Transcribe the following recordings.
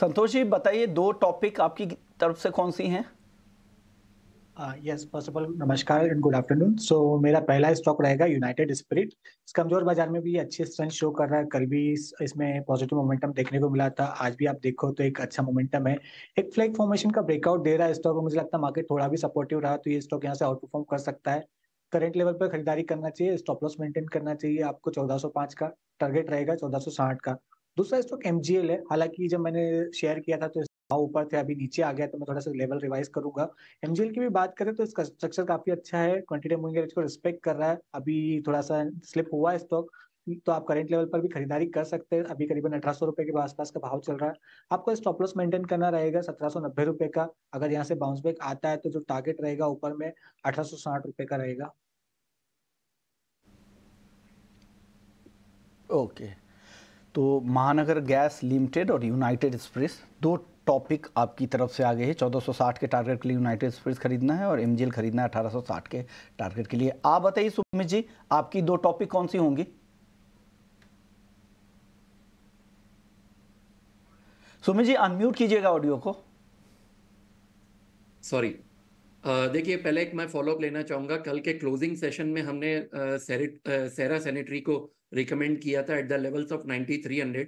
संतोष जी बताइए दो टॉपिक आपकी तरफ से कौन सी हैं यस फर्स्ट ऑफ ऑल नमस्कार एंड गुड आफ्टरनून सो मेरा पहला स्टॉक रहेगा यूनाइटेड स्पिरिट इस कमजोर बाजार में भी अच्छे स्ट्रेंथ शो कर रहा है कल भी इसमें पॉजिटिव मोमेंटम देखने को मिला था आज भी आप देखो तो एक अच्छा मोमेंटम है एक फ्लैग फॉर्मेशन का ब्रेकआउट दे रहा है स्टॉक मुझे लगता है मार्केट थोड़ा भी सपोर्टिव रहा तो ये स्टॉक यहाँ से आउट परफॉर्म कर सकता है करंट लेवल पर खरीदारी करना चाहिए स्टॉप लॉस मेंटेन करना चाहिए आपको 1405 का टारगेट रहेगा 1460 का दूसरा स्टॉक एम है हालांकि जब मैंने शेयर किया था तो भाव ऊपर थे अभी नीचे आ गया तो मैं थोड़ा सा लेवल रिवाइज करूंगा एमजीएल की भी बात करें तो इसका स्ट्रक्चर काफी अच्छा है ट्वेंटी मूविंग एवरेज को रिस्पेक्ट कर रहा है अभी थोड़ा सा स्लिप हुआ है स्टॉक तो आप करेंट लेवल पर भी खरीदारी कर सकते हैं अभी करीबन अठारह सौ रुपए के आसपास का भाव चल रहा है आपको स्टॉप लॉस मेंटेन करना रहेगा सत्रह सौ नब्बे रुपए का अगर यहाँ से बाउंस बैक आता है तो जो टारगेट रहेगा ऊपर में अठारह सौ साठ रुपए का रहेगा ओके okay. तो महानगर गैस लिमिटेड और यूनाइटेड एक्सप्रेस दो टॉपिक आपकी तरफ से आ गए हैं 1460 के टारगेट के लिए यूनाइटेड एक्सप्रेस खरीदना है और एमजीएल खरीदना है 1860 के टारगेट के लिए आप बताइए सुमित जी आपकी दो टॉपिक कौन सी होंगी सुमित जी अनम्यूट कीजिएगा ऑडियो को सॉरी देखिए पहले एक मैं फॉलोअप लेना चाहूंगा कल के क्लोजिंग सेशन में हमने सेरा सैनिटरी को रिकमेंड किया था एट द लेवल्स ऑफ 9300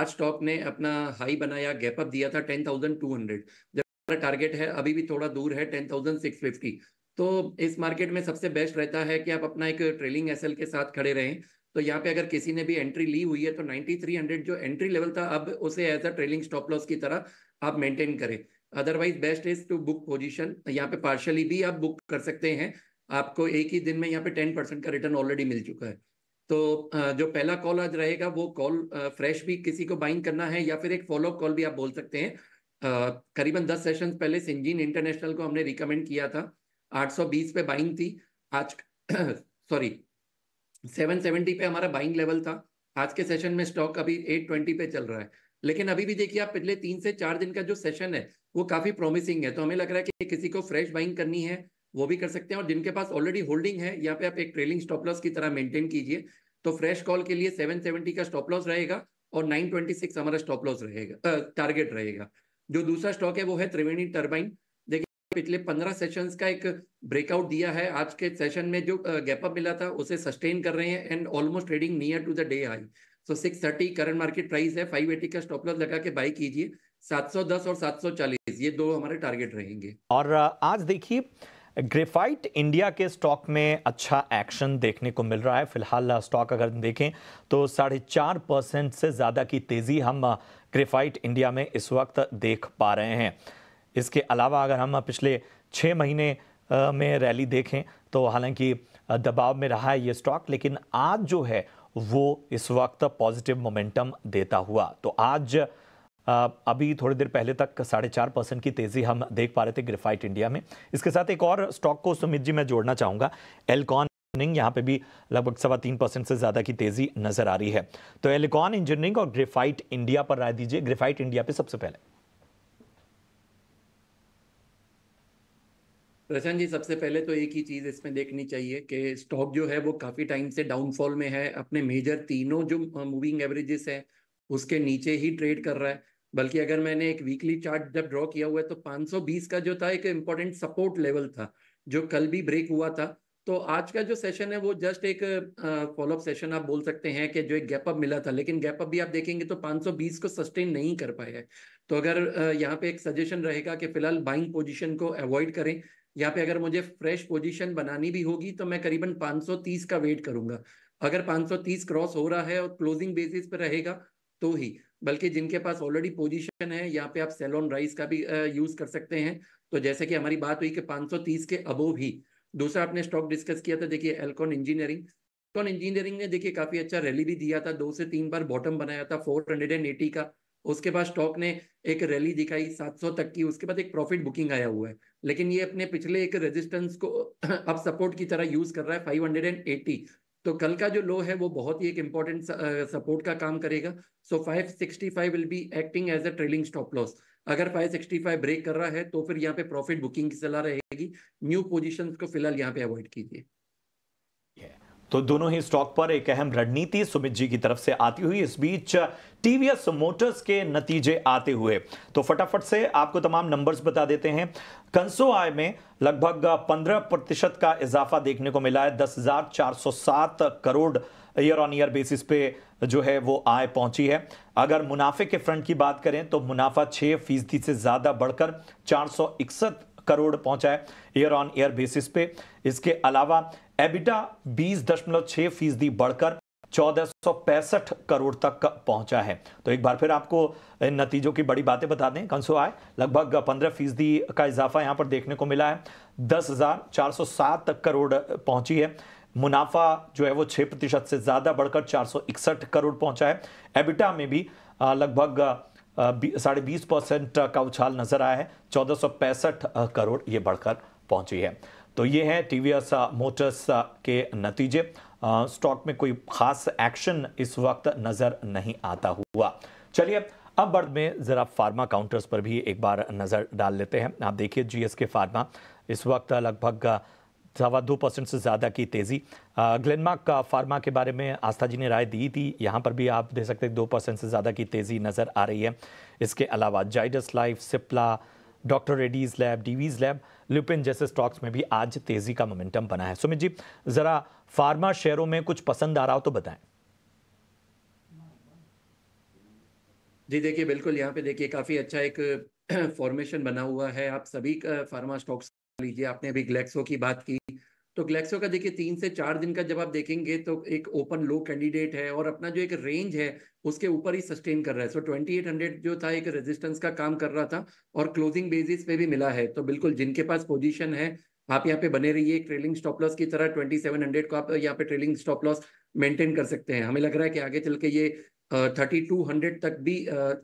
आज स्टॉक ने अपना हाई बनाया गैप अप दिया था 10,200 जब टारगेट है अभी भी थोड़ा दूर है 10,650 तो इस मार्केट में सबसे बेस्ट रहता है कि आप अपना एक ट्रेलिंग एस के साथ खड़े रहें तो यहाँ पे अगर किसी ने भी एंट्री ली हुई है तो 9300 जो एंट्री लेवल था अब उसे as a trailing stop loss की तरह आप मेंटेन करें otherwise best is to book position यहाँ पे पार्शली भी आप बुक कर सकते हैं आपको एक ही दिन में यहाँ पे टेन परसेंट का रिटर्न ऑलरेडी मिल चुका है तो जो पहला कॉल आज रहेगा वो कॉल फ्रेश भी किसी को बाइंग करना है या फिर एक फॉलोअप कॉल भी आप बोल सकते हैं करीबन दस सेशन पहले सिंजीन इंटरनेशनल को हमने रिकमेंड किया था बीस पे बाइंग थी आज सॉरी सेवेंटी पे हमारा बाइंग लेवल था आज के सेशन में स्टॉक अभी ट्वेंटी पे चल रहा है लेकिन अभी भी देखिए आप पिछले तीन से चार दिन का जो सेशन है वो काफी प्रोमिसिंग है तो हमें लग रहा है कि किसी को फ्रेश बाइंग करनी है वो भी कर सकते हैं और जिनके पास ऑलरेडी होल्डिंग है यहाँ पे आप एक ट्रेलिंग स्टॉप लॉस की तरह मेंटेन कीजिए तो फ्रेश कॉल के लिए 770 का स्टॉप लॉस रहेगा और 926 हमारा स्टॉप लॉस रहेगा टारगेट रहेगा जो दूसरा स्टॉक है वो है त्रिवेणी टर्बाइन देखिए पिछले पंद्रह सेशन का एक ब्रेकआउट दिया है आज के सेशन में जो गैपअप मिला था उसे सस्टेन कर रहे हैं and almost trading near to the day high so six thirty current market price है फाइव एटी का स्टॉप लॉस लगा के बाई कीजिए दस और चालीस ये दो हमारे टारगेट रहेंगे और आज देखिए ग्रेफाइट इंडिया के स्टॉक में अच्छा एक्शन देखने को मिल रहा है फिलहाल स्टॉक अगर देखें तो साढ़े चार परसेंट से ज़्यादा की तेज़ी हम ग्रेफाइट इंडिया में इस वक्त देख पा रहे हैं इसके अलावा अगर हम पिछले छः महीने में रैली देखें तो हालांकि दबाव में रहा है ये स्टॉक लेकिन आज जो है वो इस वक्त पॉजिटिव मोमेंटम देता हुआ तो आज अभी थोड़ी देर पहले तक साढ़े चार परसेंट की तेज़ी हम देख पा रहे थे ग्रेफाइट इंडिया में इसके साथ एक और स्टॉक को सुमित जी मैं जोड़ना चाहूंगा एलकॉन इंजीनियरिंग यहाँ पे भी लगभग सवा तीन परसेंट से ज़्यादा की तेज़ी नज़र आ रही है तो एलिकॉन इंजीनियरिंग और ग्रेफाइट इंडिया पर राय दीजिए ग्रेफाइट इंडिया पे सबसे पहले प्रशांत जी सबसे पहले तो एक ही चीज़ इसमें देखनी चाहिए कि स्टॉक जो है वो काफ़ी टाइम से डाउनफॉल में है अपने मेजर तीनों जो मूविंग एवरेजेस है उसके नीचे ही ट्रेड कर रहा है बल्कि अगर मैंने एक वीकली चार्ट जब ड्रॉ किया हुआ है तो 520 का जो था एक इम्पोर्टेंट सपोर्ट लेवल था जो कल भी ब्रेक हुआ था तो आज का जो सेशन है वो जस्ट एक फॉलोअप सेशन आप बोल सकते हैं कि जो एक गैप अप मिला था लेकिन गैप अप भी आप देखेंगे तो 520 को सस्टेन नहीं कर पाया है तो अगर यहाँ पे एक सजेशन रहेगा कि फिलहाल बाइंग पोजिशन को अवॉइड करें यहाँ पे अगर मुझे फ्रेश पोजीशन बनानी भी होगी तो मैं करीबन 530 का वेट करूंगा अगर 530 क्रॉस हो रहा है और क्लोजिंग बेसिस पर रहेगा तो ही बल्कि जिनके पास ऑलरेडी पोजीशन है यहाँ पे आप सेलोन राइस का भी यूज कर सकते हैं तो जैसे कि हमारी बात हुई कि 530 के अबोव ही दूसरा आपने स्टॉक डिस्कस किया था देखिए एल्कॉन इंजीनियरिंग एल्कॉन इंजीनियरिंग ने देखिए काफी अच्छा रैली भी दिया था दो से तीन बार बॉटम बनाया था 480 का उसके बाद स्टॉक ने एक रैली दिखाई 700 तक की उसके बाद एक प्रॉफिट बुकिंग आया हुआ है लेकिन ये अपने पिछले एक रेजिस्टेंस को अब सपोर्ट की तरह यूज कर रहा है 580 तो कल का जो लो है वो बहुत ही एक इम्पोर्टेंट सपोर्ट का काम करेगा so 565 will be acting as a trailing stop loss अगर 565 ब्रेक कर रहा है तो फिर यहाँ पे प्रॉफिट बुकिंग की सलाह रहेगी न्यू पोजिशन को फिलहाल यहाँ पे अवॉइड कीजिए yeah. तो दोनों ही स्टॉक पर एक अहम रणनीति सुमित जी की तरफ से आती हुई इस बीच टीवीएस मोटर्स के नतीजे आते हुए तो फटाफट से आपको तमाम नंबर्स बता देते हैं कंसो आय में लगभग 15 प्रतिशत का इजाफा देखने को मिला है 10,407 crore year on year basis पे जो है वो आय पहुंची है अगर मुनाफे के फ्रंट की बात करें तो मुनाफा 6 फीसदी से ज़्यादा बढ़कर चार करोड़ पहुंचा है ईयर ऑन ईयर बेसिस पे इसके अलावा एबिटा बीस दशमलव छह फीसदी बढ़कर चौदह करोड़ तक पहुंचा है तो एक बार फिर आपको इन नतीजों की बड़ी बातें बता दें कंसो आए लगभग 15 फीसदी का इजाफा यहां पर देखने को मिला है 10,407 करोड़ पहुंची है मुनाफा जो है वो 6 प्रतिशत से ज़्यादा बढ़कर 461 करोड़ पहुंचा है एबिटा में भी लगभग साढ़े बीस परसेंट का उछाल नजर आया है चौदह करोड़ ये बढ़कर पहुंची है तो ये है टी मोटर्स के नतीजे स्टॉक में कोई खास एक्शन इस वक्त नजर नहीं आता हुआ चलिए अब बढ़ में ज़रा फार्मा काउंटर्स पर भी एक बार नज़र डाल लेते हैं आप देखिए जीएसके फार्मा इस वक्त लगभग सवा दो परसेंट से ज़्यादा की तेज़ी ग्लेनमार्क का फार्मा के बारे में आस्था जी ने राय दी थी यहाँ पर भी आप देख सकते हैं दो परसेंट से ज़्यादा की तेज़ी नज़र आ रही है इसके अलावा Zydus life Cipla doctor Reddy's lab Divi's lab Lupin जैसे स्टॉक्स में भी आज तेज़ी का मोमेंटम बना है सुमित जी ज़रा फार्मा शेयरों में कुछ पसंद आ रहा हो तो बताएं जी देखिए बिल्कुल यहाँ पे देखिए काफ़ी अच्छा एक फॉर्मेशन बना हुआ है आप सभी फार्मा स्टॉक्स लीजिए आपने अभी ग्लेक्सो की बात की तो ग्लेक्सो का देखिए तीन से चार दिन का जब आप देखेंगे तो एक ओपन लो कैंडिडेट है और अपना जो एक रेंज है उसके ऊपर ही सस्टेन कर रहा है सो ट्वेंटी एट हंड्रेड जो था एक रेजिस्टेंस का काम कर रहा था और क्लोजिंग बेसिस पे भी मिला है तो बिल्कुल जिनके पास पोजीशन है आप यहाँ पे बने रहिए ट्रेलिंग स्टॉप लॉस की तरह ट्वेंटी सेवन हंड्रेड को आप यहाँ पे ट्रेलिंग स्टॉप लॉस मेंटेन कर सकते हैं हमें लग रहा है कि आगे चल के ये थर्टी टू हंड्रेड तक भी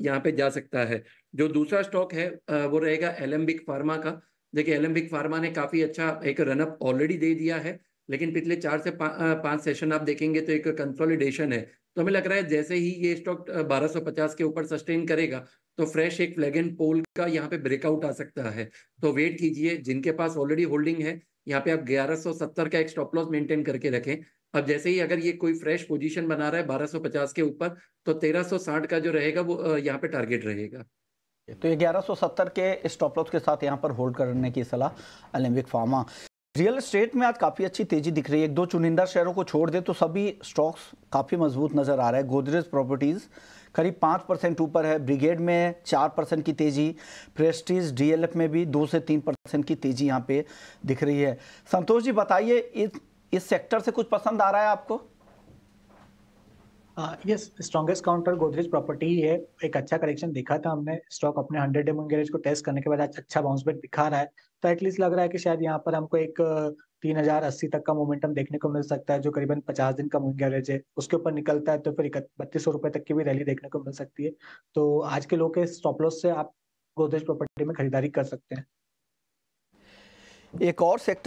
यहाँ पे जा सकता है जो दूसरा स्टॉक है वो रहेगा एलम्बिक फार्मा का देखिए एलम्बिक फार्मा ने काफ़ी अच्छा एक रनअप ऑलरेडी दे दिया है लेकिन पिछले चार से पा, सेशन आप देखेंगे तो एक कंसोलिडेशन है तो हमें लग रहा है जैसे ही ये स्टॉक 1250 के ऊपर सस्टेन करेगा तो फ्रेश एक फ्लैग एंड पोल का यहाँ पे ब्रेकआउट आ सकता है तो वेट कीजिए जिनके पास ऑलरेडी होल्डिंग है यहाँ पे आप 1170 का एक स्टॉप लॉस मेंटेन करके रखें अब जैसे ही अगर ये कोई फ्रेश पोजीशन बना रहा है 1250 के ऊपर तो 1360 का जो रहेगा वो यहाँ पे टारगेट रहेगा तो ग्यारह सौ सत्तर के स्टॉप लॉस के साथ यहाँ पर होल्ड करने की सलाह अलेम्बिक फार्मा रियल स्टेट में आज काफ़ी अच्छी तेजी दिख रही है एक दो चुनिंदा शेयरों को छोड़ दे तो सभी स्टॉक्स काफ़ी मजबूत नज़र आ रहे हैं गोदरेज प्रॉपर्टीज़ करीब पाँच परसेंट ऊपर है ब्रिगेड में चार परसेंट की तेज़ी प्रेस्टीज डीएलएफ में भी दो से तीन परसेंट की तेज़ी यहाँ पे दिख रही है संतोष जी बताइए इस इस सेक्टर से कुछ पसंद आ रहा है आपको yes strongest counter Godrej property ही है एक अच्छा करेक्शन देखा था हमने स्टॉक अपने हंड्रेड एम गैरेज को टेस्ट करने के बाद अच्छा बाउंस बैक दिखा रहा है तो एटलीस्ट लग रहा है कि शायद यहाँ पर हमको एक uh, तीन हजार अस्सी तक का मोमेंटम देखने को मिल सकता है जो करीबन पचास दिन का मूविंग एवरेज है उसके ऊपर निकलता है तो फिर बत्तीस सौ रुपए तक की भी रैली देखने को मिल सकती है तो आज के लोग के स्टॉप लॉस से आप गोदरेज प्रॉपर्टी में खरीदारी कर सकते हैं एक और सेक्टर